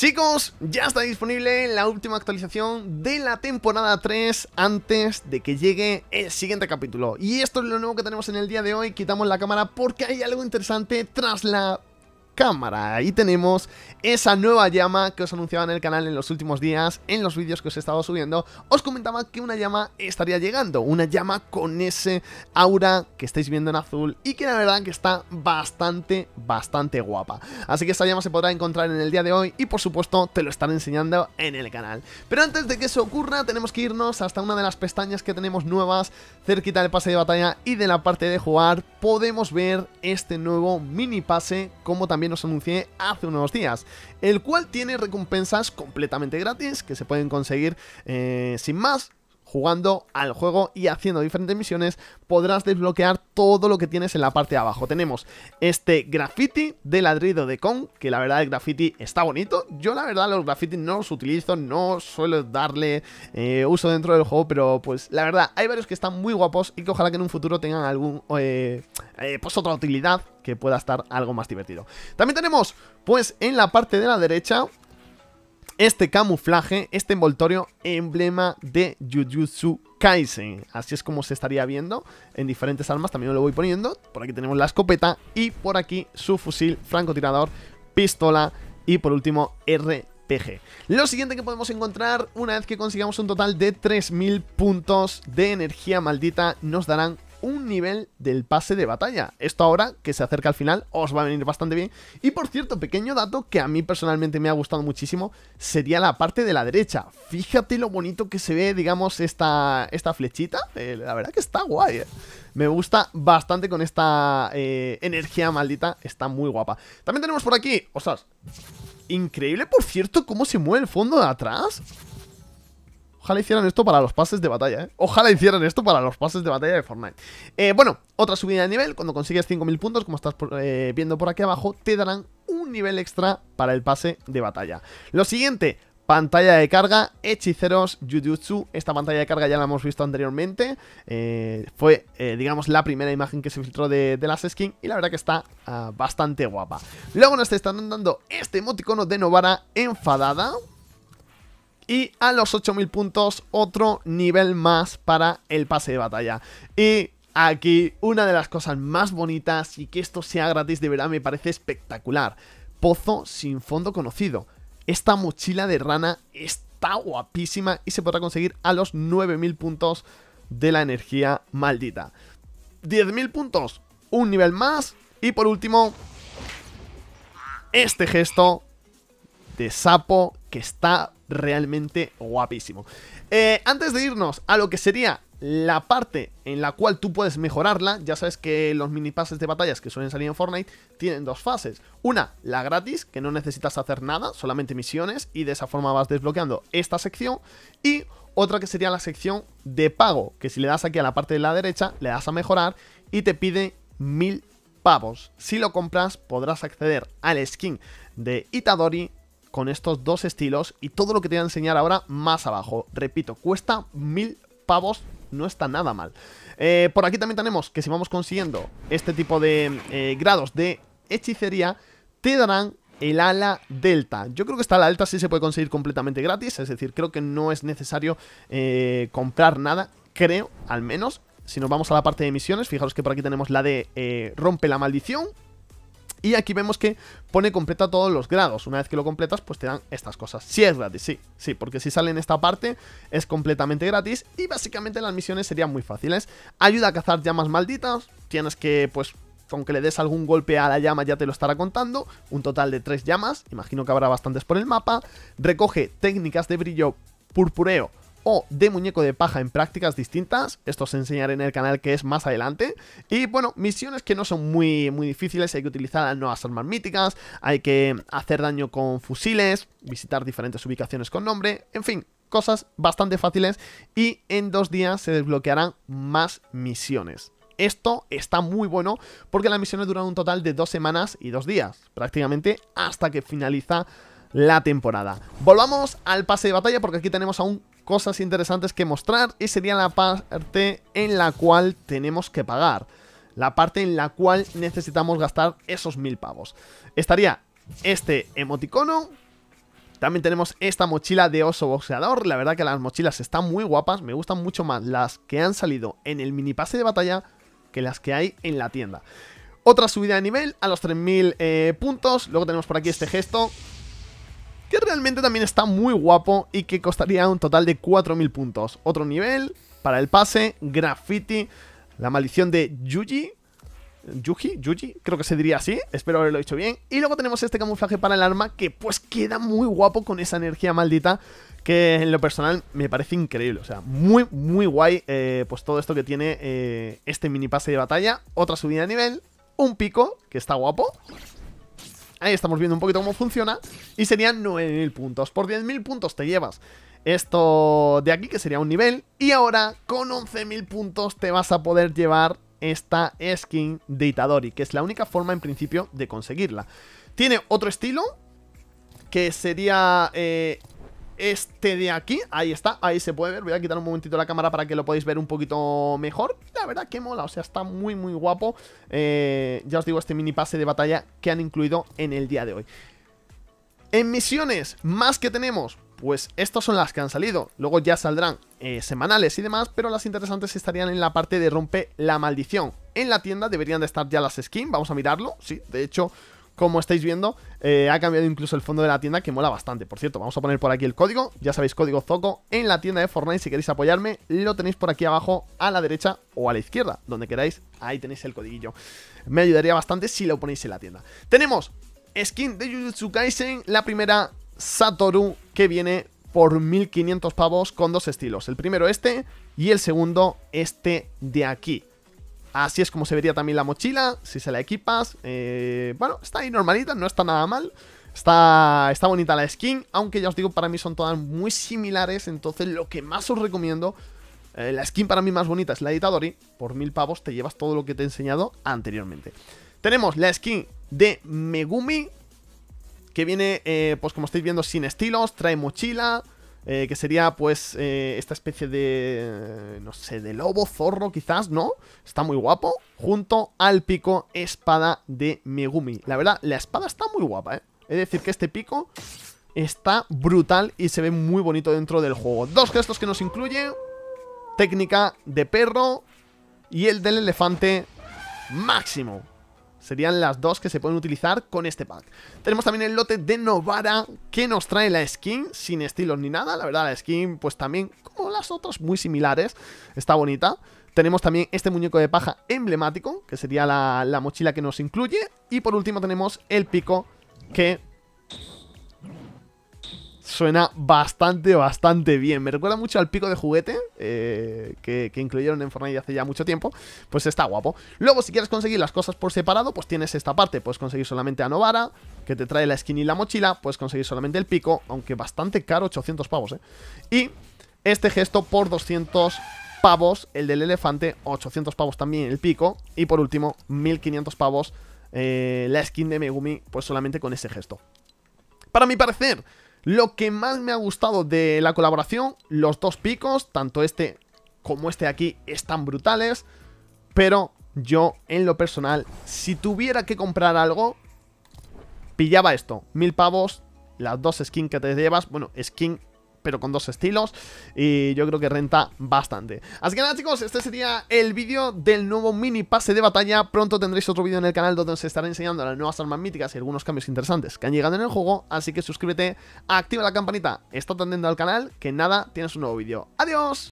Chicos, ya está disponible la última actualización de la temporada 3 antes de que llegue el siguiente capítulo. Y esto es lo nuevo que tenemos en el día de hoy. Quitamos la cámara porque hay algo interesante tras la cámara. Ahí tenemos esa nueva llama que os anunciaba en el canal en los últimos días, en los vídeos que os he estado subiendo, os comentaba que una llama estaría llegando, una llama con ese aura que estáis viendo en azul y que la verdad que está bastante, bastante guapa. Así que esa llama se podrá encontrar en el día de hoy y por supuesto te lo estaré enseñando en el canal. Pero antes de que eso ocurra tenemos que irnos hasta una de las pestañas que tenemos nuevas cerquita del pase de batalla y de la parte de jugar podemos ver este nuevo mini pase como también también os anuncié hace unos días, el cual tiene recompensas completamente gratis que se pueden conseguir eh, sin más jugando al juego y haciendo diferentes misiones, podrás desbloquear todo lo que tienes en la parte de abajo. Tenemos este graffiti de ladrido de Kong, que la verdad el graffiti está bonito. Yo la verdad los graffiti no los utilizo, no suelo darle eh, uso dentro del juego, pero pues la verdad hay varios que están muy guapos y que ojalá que en un futuro tengan algún, eh, eh, pues otra utilidad que pueda estar algo más divertido. También tenemos, pues en la parte de la derecha, este camuflaje, este envoltorio, emblema de Jujutsu Kaisen. Así es como se estaría viendo en diferentes armas, también lo voy poniendo. Por aquí tenemos la escopeta y por aquí su fusil, francotirador, pistola y por último RPG. Lo siguiente que podemos encontrar una vez que consigamos un total de 3.000 puntos de energía maldita nos darán un nivel del pase de batalla. Esto ahora que se acerca al final os va a venir bastante bien. Y por cierto, pequeño dato que a mí personalmente me ha gustado muchísimo, sería la parte de la derecha. Fíjate lo bonito que se ve, digamos, esta, esta flechita. Eh, la verdad que está guay. Eh. Me gusta bastante con esta eh, energía maldita. Está muy guapa. También tenemos por aquí, ostras, increíble por cierto cómo se mueve el fondo de atrás. Ojalá hicieran esto para los pases de batalla, ¿eh? Ojalá hicieran esto para los pases de batalla de Fortnite. Eh, bueno, otra subida de nivel. Cuando consigues 5.000 puntos, como estás eh, viendo por aquí abajo, te darán un nivel extra para el pase de batalla. Lo siguiente, pantalla de carga, hechiceros, jujutsu. Esta pantalla de carga ya la hemos visto anteriormente. Eh, fue, digamos, la primera imagen que se filtró de, las skins y la verdad que está ah, bastante guapa. Luego nos están dando este emoticono de Novara enfadada. Y a los 8000 puntos, otro nivel más para el pase de batalla. Y aquí, una de las cosas más bonitas y que esto sea gratis de verdad me parece espectacular. Pozo sin fondo conocido. Esta mochila de rana está guapísima y se podrá conseguir a los 9000 puntos de la energía maldita. 10.000 puntos, un nivel más. Y por último, este gesto de sapo que está realmente guapísimo. Eh, antes de irnos a lo que sería la parte en la cual tú puedes mejorarla, ya sabes que los mini pases de batallas que suelen salir en Fortnite tienen dos fases. Una, la gratis, que no necesitas hacer nada, solamente misiones, y de esa forma vas desbloqueando esta sección. Y otra que sería la sección de pago, que si le das aquí a la parte de la derecha, le das a mejorar y te pide mil pavos. Si lo compras, podrás acceder al skin de Itadori con estos dos estilos y todo lo que te voy a enseñar ahora más abajo. Repito, cuesta mil pavos, no está nada mal. Eh, por aquí también tenemos que si vamos consiguiendo este tipo de eh, grados de hechicería, te darán el ala delta. Yo creo que esta ala delta sí se puede conseguir completamente gratis, es decir, creo que no es necesario eh, comprar nada, creo, al menos. Si nos vamos a la parte de misiones, fijaros que por aquí tenemos la de rompe la maldición, y aquí vemos que pone completa todos los grados. Una vez que lo completas, pues te dan estas cosas. Si es gratis, sí, sí, porque si sale en esta parte es completamente gratis y básicamente las misiones serían muy fáciles. Ayuda a cazar llamas malditas, tienes que pues con que le des algún golpe a la llama ya te lo estará contando. Un total de tres llamas, imagino que habrá bastantes por el mapa. Recoge técnicas de brillo purpureo o de muñeco de paja en prácticas distintas. Esto os enseñaré en el canal que es más adelante. Y bueno, misiones que no son muy, muy difíciles. Hay que utilizar nuevas armas míticas, hay que hacer daño con fusiles, visitar diferentes ubicaciones con nombre, en fin, cosas bastante fáciles. Y en dos días se desbloquearán más misiones. Esto está muy bueno porque las misiones duran un total de dos semanas y dos días, prácticamente hasta que finaliza la temporada. Volvamos al pase de batalla porque aquí tenemos a un cosas interesantes que mostrar y sería la parte en la cual tenemos que pagar. La parte en la cual necesitamos gastar esos mil pavos. Estaría este emoticono. También tenemos esta mochila de oso boxeador. La verdad que las mochilas están muy guapas. Me gustan mucho más las que han salido en el mini pase de batalla que las que hay en la tienda. Otra subida de nivel a los 3000 eh, puntos. Luego tenemos por aquí este gesto que realmente también está muy guapo y que costaría un total de 4.000 puntos. Otro nivel para el pase, Graffiti, la maldición de Yuji. Yuji, Yuji, creo que se diría así, espero haberlo dicho bien. Y luego tenemos este camuflaje para el arma que pues queda muy guapo con esa energía maldita que en lo personal me parece increíble. O sea, muy, muy guay eh, pues todo esto que tiene eh, este mini pase de batalla. Otra subida de nivel, un pico, que está guapo. Ahí estamos viendo un poquito cómo funciona. Y serían 9.000 puntos. Por 10.000 puntos te llevas esto de aquí, que sería un nivel. Y ahora, con 11.000 puntos, te vas a poder llevar esta skin de Itadori, que es la única forma, en principio, de conseguirla. Tiene otro estilo, que sería eh, este de aquí, ahí está, ahí se puede ver. Voy a quitar un momentito la cámara para que lo podáis ver un poquito mejor. La verdad que mola, o sea, está muy, muy guapo. Eh, ya os digo, este mini pase de batalla que han incluido en el día de hoy. En misiones, más que tenemos, pues estas son las que han salido. Luego ya saldrán eh, semanales y demás, pero las interesantes estarían en la parte de rompe la maldición. En la tienda deberían de estar ya las skins, vamos a mirarlo, sí, de hecho como estáis viendo, eh, ha cambiado incluso el fondo de la tienda que mola bastante. Por cierto, vamos a poner por aquí el código, ya sabéis, código Zoco en la tienda de Fortnite. Si queréis apoyarme, lo tenéis por aquí abajo a la derecha o a la izquierda, donde queráis, ahí tenéis el codiguillo. Me ayudaría bastante si lo ponéis en la tienda. Tenemos skin de Jujutsu Kaisen, la primera Satoru que viene por 1500 pavos con dos estilos. El primero este y el segundo este de aquí. Así es como se vería también la mochila, si se la equipas. Eh, bueno, está ahí normalita, no está nada mal. Está, está bonita la skin, aunque ya os digo, para mí son todas muy similares. Entonces, lo que más os recomiendo, eh, la skin para mí más bonita es la de Itadori. Por mil pavos te llevas todo lo que te he enseñado anteriormente. Tenemos la skin de Megumi, que viene, eh, pues como estáis viendo, sin estilos, trae mochila, eh, que sería pues eh, esta especie de, no sé, de lobo, zorro quizás, ¿no? Está muy guapo, junto al pico espada de Megumi. La verdad, la espada está muy guapa, ¿eh? Es decir, que este pico está brutal y se ve muy bonito dentro del juego. Dos gestos que nos incluye, técnica de perro y el del elefante máximo. Serían las dos que se pueden utilizar con este pack Tenemos también el lote de Novara Que nos trae la skin sin estilos ni nada La verdad la skin pues también como las otras muy similares Está bonita tenemos también este muñeco de paja emblemático, que sería la, mochila que nos incluye. Y por último tenemos el pico, que suena bastante, bastante bien. Me recuerda mucho al pico de juguete eh, que, incluyeron en Fortnite hace ya mucho tiempo. Pues está guapo. Luego, si quieres conseguir las cosas por separado, pues tienes esta parte. Puedes conseguir solamente a Novara, que te trae la skin y la mochila. Puedes conseguir solamente el pico, aunque bastante caro, 800 pavos, ¿eh? Y este gesto por 200 pavos. El del elefante, 800 pavos también el pico. Y por último, 1500 pavos. Eh, la skin de Megumi, pues solamente con ese gesto. Para mi parecer, lo que más me ha gustado de la colaboración, los dos picos, tanto este como este aquí, están brutales. Pero yo, en lo personal, si tuviera que comprar algo, pillaba esto. Mil pavos, las dos skins que te llevas. Bueno, skin pero con dos estilos y yo creo que renta bastante. Así que nada chicos, este sería el vídeo del nuevo mini pase de batalla. Pronto tendréis otro vídeo en el canal donde os estaré enseñando las nuevas armas míticas y algunos cambios interesantes que han llegado en el juego, así que suscríbete, activa la campanita, está atendiendo al canal, que nada, tienes un nuevo vídeo. ¡Adiós!